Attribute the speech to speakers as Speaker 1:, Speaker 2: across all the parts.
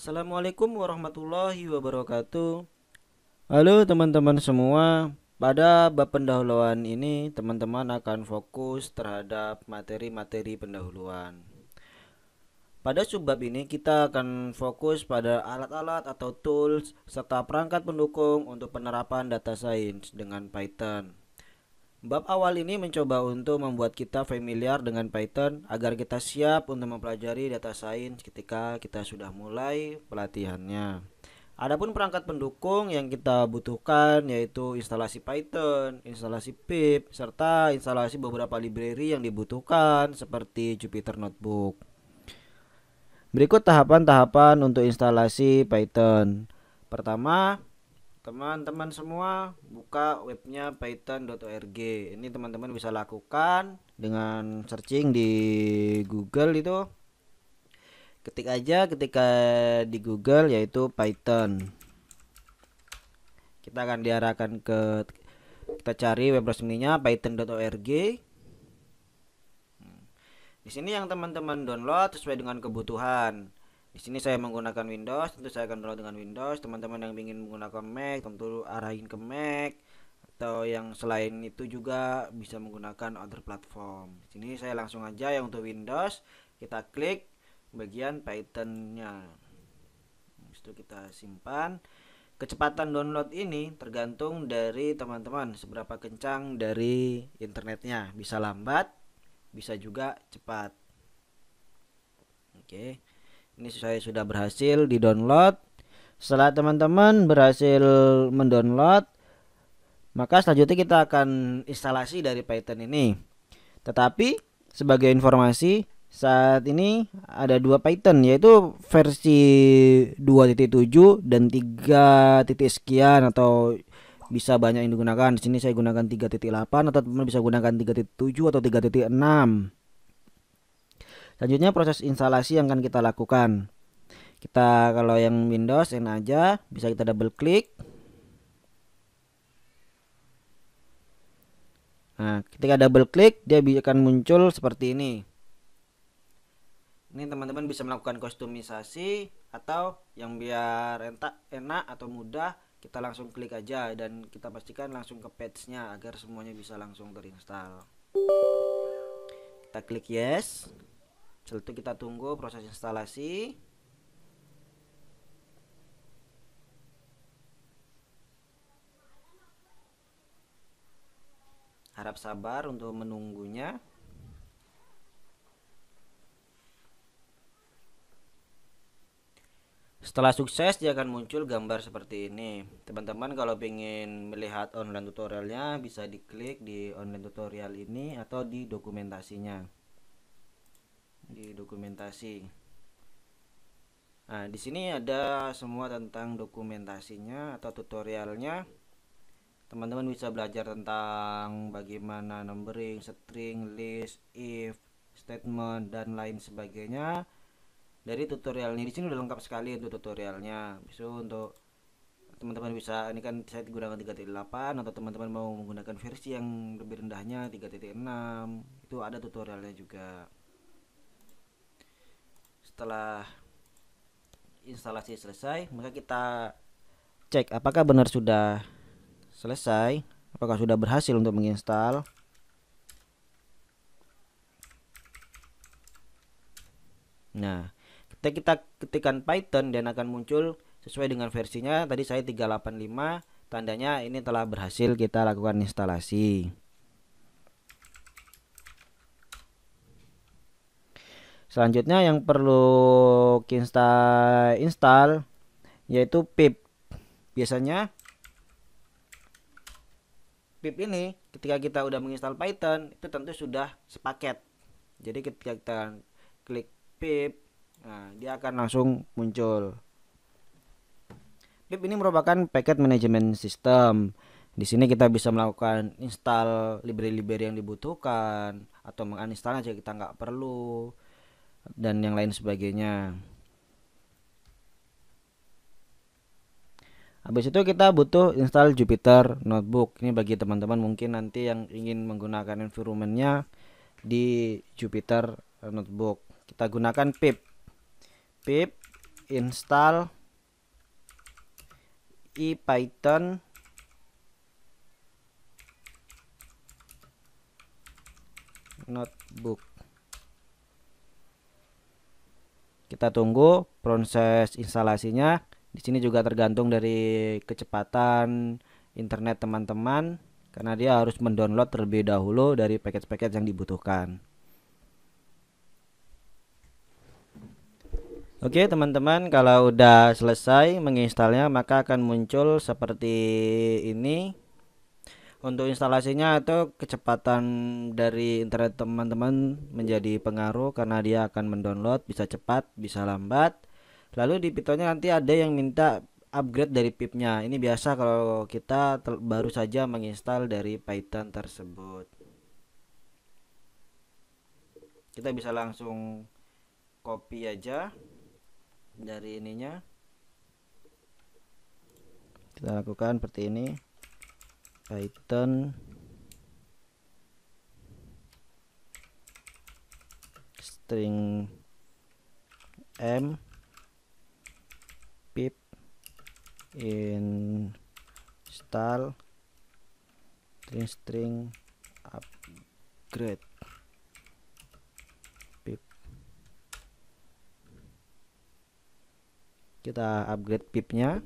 Speaker 1: Assalamualaikum warahmatullahi wabarakatuh. Halo teman-teman semua. Pada bab pendahuluan ini, teman-teman akan fokus terhadap materi-materi pendahuluan. Pada subbab ini kita akan fokus pada alat-alat atau tools serta perangkat pendukung untuk penerapan data science dengan Python. Bab awal ini mencoba untuk membuat kita familiar dengan Python agar kita siap untuk mempelajari data science ketika kita sudah mulai pelatihannya. Adapun perangkat pendukung yang kita butuhkan yaitu instalasi Python, instalasi pip, serta instalasi beberapa library yang dibutuhkan seperti Jupyter Notebook. Berikut tahapan-tahapan untuk instalasi Python. Pertama, teman-teman semua buka webnya python.org ini teman-teman bisa lakukan dengan searching di Google itu ketik aja ketika di Google yaitu Python kita akan diarahkan ke kita cari web resminya python.org di sini yang teman-teman download sesuai dengan kebutuhan di sini saya menggunakan Windows, tentu saya akan download dengan Windows. Teman-teman yang ingin menggunakan Mac, tentu arahin ke Mac atau yang selain itu juga bisa menggunakan other platform. Di sini saya langsung aja yang untuk Windows, kita klik bagian Python-nya. Habis itu kita simpan. Kecepatan download ini tergantung dari teman-teman seberapa kencang dari internetnya. Bisa lambat, bisa juga cepat. Oke. Okay ini saya sudah berhasil di download setelah teman-teman berhasil mendownload maka selanjutnya kita akan instalasi dari Python ini tetapi sebagai informasi saat ini ada dua Python yaitu versi 2.7 dan 3. sekian atau bisa banyak yang digunakan. Di sini saya gunakan 3.8 atau teman bisa gunakan 3.7 atau 3.6. Selanjutnya proses instalasi yang akan kita lakukan. Kita kalau yang Windows N aja bisa kita double klik. Nah, ketika double klik dia akan muncul seperti ini. Ini teman-teman bisa melakukan kostumisasi atau yang biar enak, enak atau mudah kita langsung klik aja dan kita pastikan langsung ke page-nya agar semuanya bisa langsung terinstall. Kita klik yes setelah itu kita tunggu proses instalasi harap sabar untuk menunggunya setelah sukses dia akan muncul gambar seperti ini teman-teman kalau ingin melihat online tutorialnya bisa diklik di online tutorial ini atau di dokumentasinya di dokumentasi. Nah, di sini ada semua tentang dokumentasinya atau tutorialnya. Teman-teman bisa belajar tentang bagaimana numbering, string, list, if, statement dan lain sebagainya dari tutorialnya di sini udah lengkap sekali untuk tutorialnya besok untuk teman-teman bisa ini kan saya digunakan 3.8 atau teman-teman mau menggunakan versi yang lebih rendahnya 3.6 itu ada tutorialnya juga setelah instalasi selesai maka kita cek apakah benar sudah selesai apakah sudah berhasil untuk menginstal nah kita kita ketikkan Python dan akan muncul sesuai dengan versinya tadi saya 385 tandanya ini telah berhasil kita lakukan instalasi Selanjutnya yang perlu kita install yaitu pip. Biasanya pip ini ketika kita udah menginstal Python itu tentu sudah sepaket. Jadi ketika kita klik pip, nah dia akan langsung muncul. Pip ini merupakan paket manajemen sistem. Di sini kita bisa melakukan install library-library yang dibutuhkan atau menginstal aja kita nggak perlu dan yang lain sebagainya. Habis itu kita butuh install Jupiter Notebook. Ini bagi teman-teman mungkin nanti yang ingin menggunakan environmentnya di Jupiter Notebook. Kita gunakan pip pip install ipython notebook Kita tunggu proses instalasinya. Di sini juga tergantung dari kecepatan internet teman-teman karena dia harus mendownload terlebih dahulu dari paket-paket yang dibutuhkan. Oke teman-teman kalau udah selesai menginstalnya maka akan muncul seperti ini untuk instalasinya itu kecepatan dari internet teman-teman menjadi pengaruh karena dia akan mendownload bisa cepat bisa lambat lalu di Pythonnya nanti ada yang minta upgrade dari pipnya ini biasa kalau kita baru saja menginstal dari Python tersebut kita bisa langsung copy aja dari ininya kita lakukan seperti ini Python string m pip install string string upgrade pip kita upgrade pipnya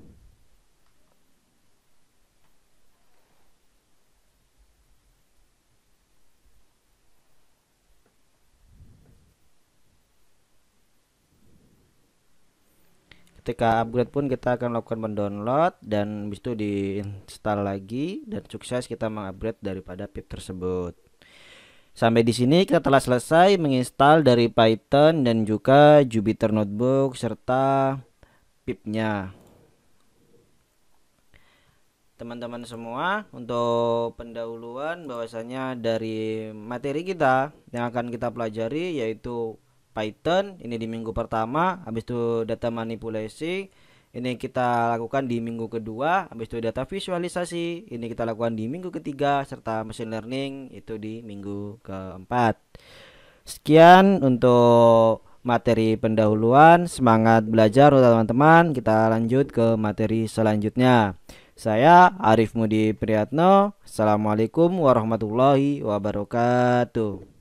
Speaker 1: ketika upgrade pun kita akan lakukan mendownload dan habis itu diinstal lagi dan sukses kita mengupgrade daripada pip tersebut Sampai di sini kita telah selesai menginstal dari Python dan juga Jupyter Notebook serta pipnya. Teman-teman semua, untuk pendahuluan bahwasanya dari materi kita yang akan kita pelajari yaitu Python ini di minggu pertama habis itu data manipulasi ini kita lakukan di minggu kedua habis itu data visualisasi ini kita lakukan di minggu ketiga serta machine learning itu di minggu keempat sekian untuk materi pendahuluan semangat belajar teman-teman kita lanjut ke materi selanjutnya saya Arif Mudi Priyatno assalamualaikum warahmatullahi wabarakatuh